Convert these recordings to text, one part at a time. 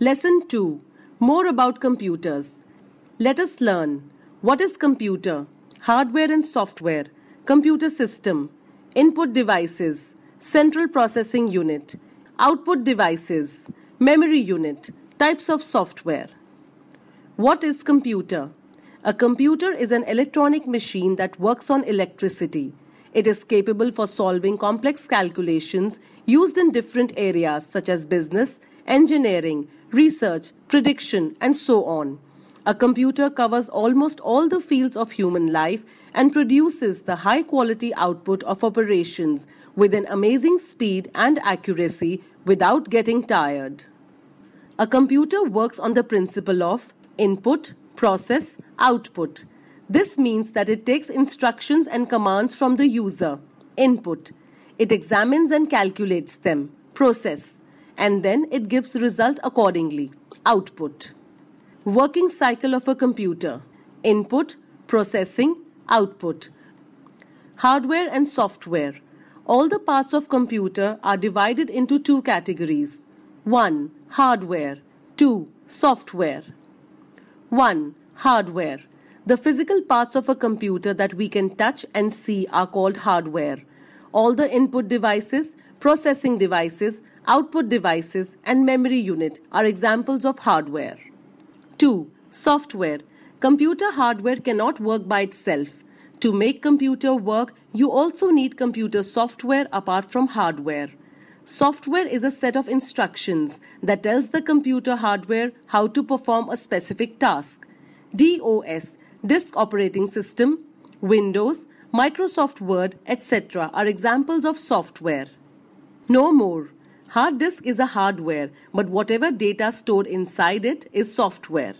Lesson 2 More about computers. Let us learn what is computer, hardware and software, computer system, input devices, central processing unit, output devices, memory unit, types of software. What is computer? A computer is an electronic machine that works on electricity. It is capable for solving complex calculations used in different areas such as business, engineering, research, prediction, and so on. A computer covers almost all the fields of human life and produces the high quality output of operations with an amazing speed and accuracy without getting tired. A computer works on the principle of input, process, output. This means that it takes instructions and commands from the user, input. It examines and calculates them, process and then it gives result accordingly. Output. Working cycle of a computer. Input, processing, output. Hardware and software. All the parts of computer are divided into two categories. 1. Hardware. 2. Software. 1. Hardware. The physical parts of a computer that we can touch and see are called hardware. All the input devices, processing devices, output devices, and memory unit are examples of hardware. 2. Software. Computer hardware cannot work by itself. To make computer work, you also need computer software apart from hardware. Software is a set of instructions that tells the computer hardware how to perform a specific task. DOS, Disk Operating System, Windows, Microsoft Word, etc. are examples of software. No more. Hard disk is a hardware, but whatever data stored inside it is software.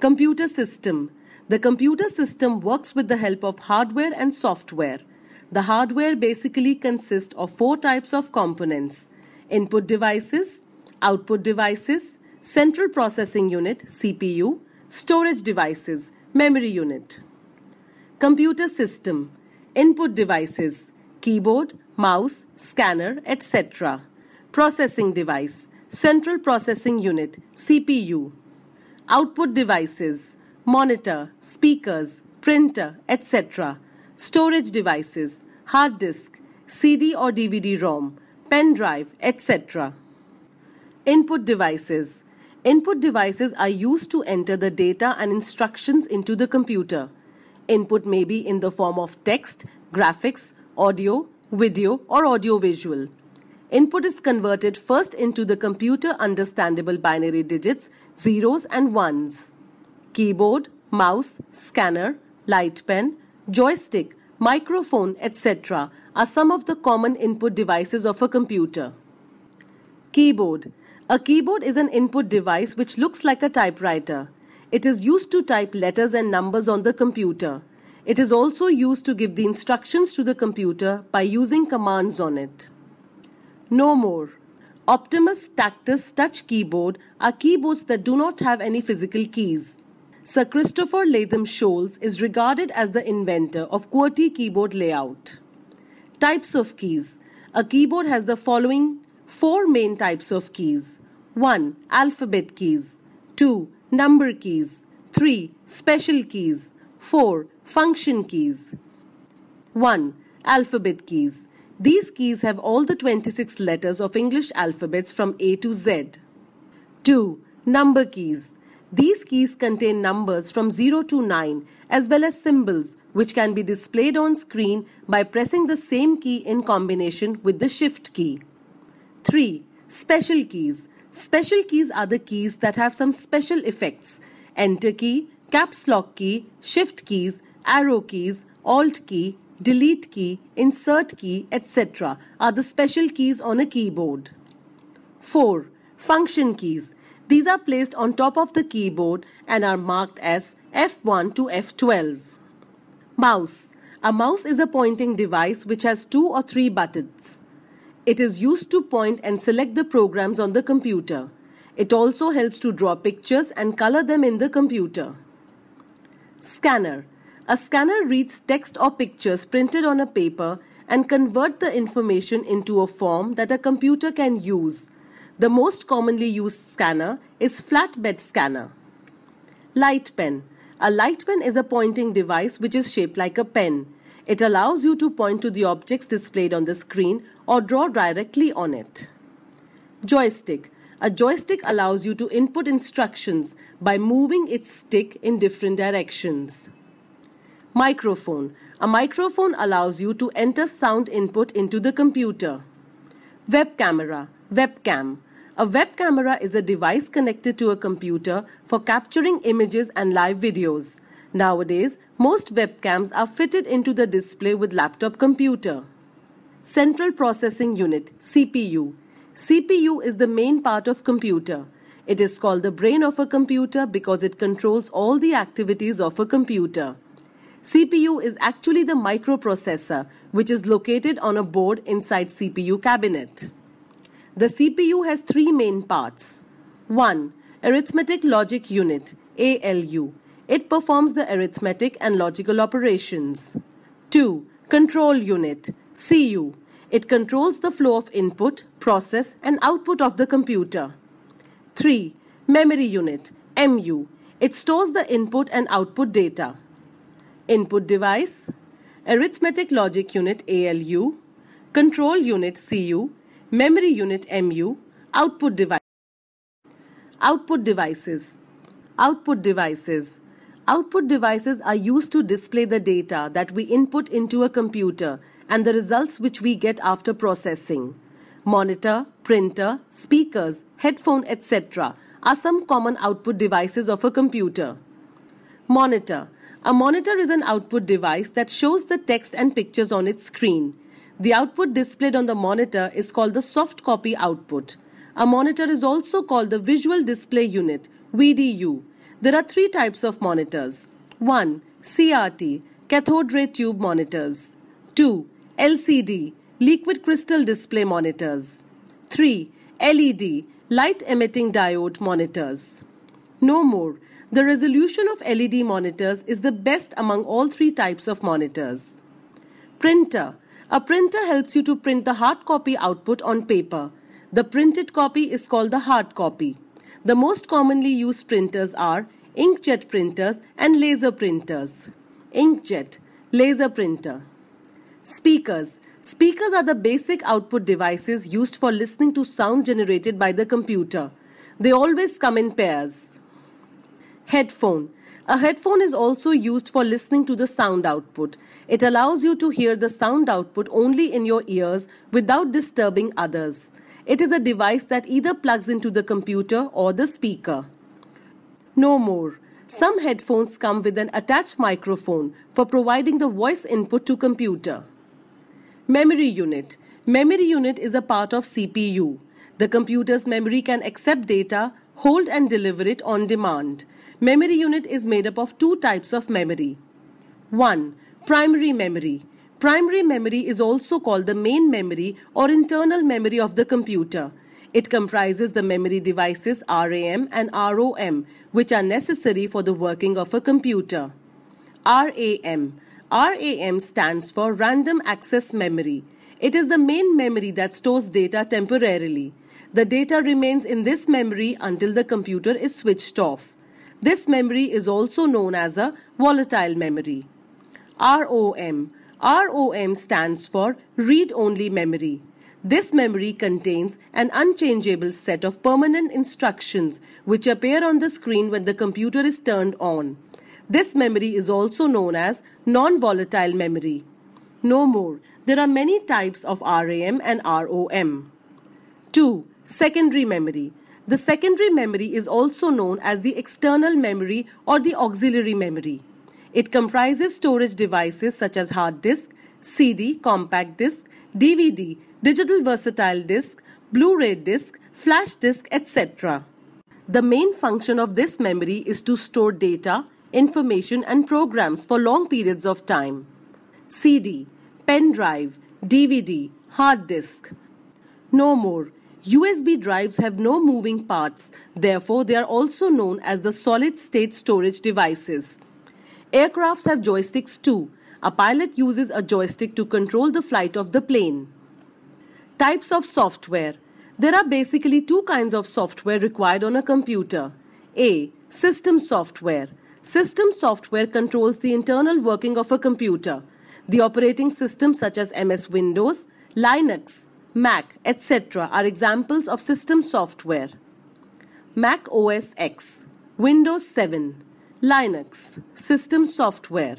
Computer system. The computer system works with the help of hardware and software. The hardware basically consists of four types of components input devices, output devices, central processing unit CPU, storage devices, memory unit. Computer system, input devices, keyboard, mouse, scanner, etc. Processing device, central processing unit, CPU. Output devices, monitor, speakers, printer, etc. Storage devices, hard disk, CD or DVD ROM, pen drive, etc. Input devices. Input devices are used to enter the data and instructions into the computer. Input may be in the form of text, graphics, audio, video, or audio-visual. Input is converted first into the computer understandable binary digits, zeros and ones. Keyboard, mouse, scanner, light pen, joystick, microphone, etc. are some of the common input devices of a computer. Keyboard A keyboard is an input device which looks like a typewriter. It is used to type letters and numbers on the computer. It is also used to give the instructions to the computer by using commands on it. No more. Optimus Tactus Touch Keyboard are keyboards that do not have any physical keys. Sir Christopher Latham Scholes is regarded as the inventor of QWERTY keyboard layout. Types of keys. A keyboard has the following four main types of keys. 1. Alphabet keys. 2. Number keys. 3. Special keys. 4. Function keys 1. Alphabet keys. These keys have all the 26 letters of English alphabets from A to Z. 2. Number keys. These keys contain numbers from 0 to 9 as well as symbols which can be displayed on screen by pressing the same key in combination with the shift key. 3. Special keys. Special keys are the keys that have some special effects. Enter key, caps lock key, shift keys, arrow keys, alt key, delete key, insert key, etc. are the special keys on a keyboard. 4. Function keys. These are placed on top of the keyboard and are marked as F1 to F12. Mouse. A mouse is a pointing device which has two or three buttons. It is used to point and select the programs on the computer. It also helps to draw pictures and color them in the computer. Scanner. A scanner reads text or pictures printed on a paper and convert the information into a form that a computer can use. The most commonly used scanner is flatbed scanner. Light pen. A light pen is a pointing device which is shaped like a pen. It allows you to point to the objects displayed on the screen or draw directly on it. Joystick. A joystick allows you to input instructions by moving its stick in different directions. Microphone. A microphone allows you to enter sound input into the computer. Web camera. Webcam. A web camera is a device connected to a computer for capturing images and live videos. Nowadays, most webcams are fitted into the display with laptop computer. Central Processing Unit CPU CPU is the main part of computer. It is called the brain of a computer because it controls all the activities of a computer. CPU is actually the microprocessor, which is located on a board inside CPU cabinet. The CPU has three main parts. 1. Arithmetic Logic Unit, ALU. It performs the arithmetic and logical operations. 2. Control Unit, CU. It controls the flow of input, process and output of the computer. 3. Memory Unit, MU. It stores the input and output data input device, arithmetic logic unit ALU, control unit CU, memory unit MU, output device. Output devices. Output devices. Output devices are used to display the data that we input into a computer and the results which we get after processing. Monitor, printer, speakers, headphone, etc. are some common output devices of a computer. Monitor a monitor is an output device that shows the text and pictures on its screen. The output displayed on the monitor is called the soft copy output. A monitor is also called the visual display unit, VDU. There are three types of monitors. 1. CRT, cathode ray tube monitors. 2. LCD, liquid crystal display monitors. 3. LED, light emitting diode monitors. No more. The resolution of LED monitors is the best among all three types of monitors. Printer. A printer helps you to print the hard copy output on paper. The printed copy is called the hard copy. The most commonly used printers are inkjet printers and laser printers. Inkjet, laser printer. Speakers. Speakers are the basic output devices used for listening to sound generated by the computer. They always come in pairs. Headphone. A headphone is also used for listening to the sound output. It allows you to hear the sound output only in your ears without disturbing others. It is a device that either plugs into the computer or the speaker. No more. Some headphones come with an attached microphone for providing the voice input to computer. Memory unit. Memory unit is a part of CPU. The computer's memory can accept data hold and deliver it on demand. Memory unit is made up of two types of memory. 1. Primary memory. Primary memory is also called the main memory or internal memory of the computer. It comprises the memory devices RAM and ROM, which are necessary for the working of a computer. RAM. RAM stands for Random Access Memory. It is the main memory that stores data temporarily. The data remains in this memory until the computer is switched off. This memory is also known as a volatile memory. ROM ROM stands for read-only memory. This memory contains an unchangeable set of permanent instructions which appear on the screen when the computer is turned on. This memory is also known as non-volatile memory. No more. There are many types of RAM and ROM. 2. Secondary memory. The secondary memory is also known as the external memory or the auxiliary memory. It comprises storage devices such as hard disk, CD, compact disk, DVD, digital versatile disk, Blu-ray disk, flash disk, etc. The main function of this memory is to store data, information and programs for long periods of time. CD, pen drive, DVD, hard disk. No more. USB drives have no moving parts, therefore, they are also known as the solid state storage devices. Aircrafts have joysticks too. A pilot uses a joystick to control the flight of the plane. Types of software There are basically two kinds of software required on a computer. A. System software. System software controls the internal working of a computer. The operating systems such as MS Windows, Linux, Mac, etc. are examples of system software. Mac OS X, Windows 7, Linux, system software.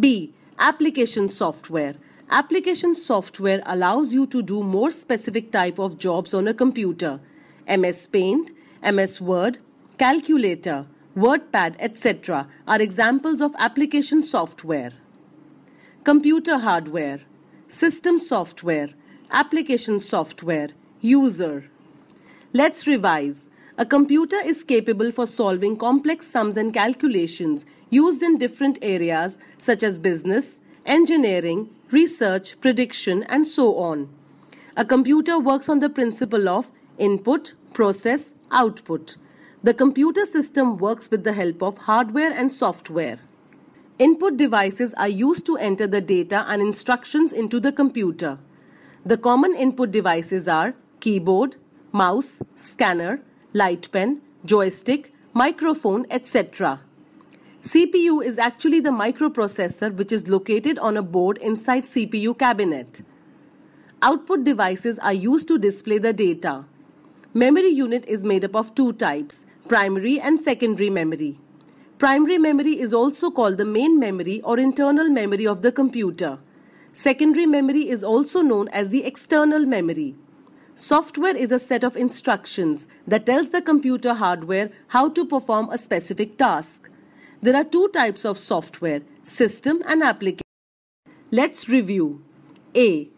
B. Application software. Application software allows you to do more specific type of jobs on a computer. MS Paint, MS Word, Calculator, WordPad, etc. are examples of application software. Computer hardware, system software, application software, user. Let's revise. A computer is capable for solving complex sums and calculations used in different areas such as business, engineering, research, prediction, and so on. A computer works on the principle of input, process, output. The computer system works with the help of hardware and software. Input devices are used to enter the data and instructions into the computer. The common input devices are keyboard, mouse, scanner, light pen, joystick, microphone, etc. CPU is actually the microprocessor which is located on a board inside CPU cabinet. Output devices are used to display the data. Memory unit is made up of two types, primary and secondary memory. Primary memory is also called the main memory or internal memory of the computer. Secondary memory is also known as the external memory. Software is a set of instructions that tells the computer hardware how to perform a specific task. There are two types of software, system and application. Let's review. A.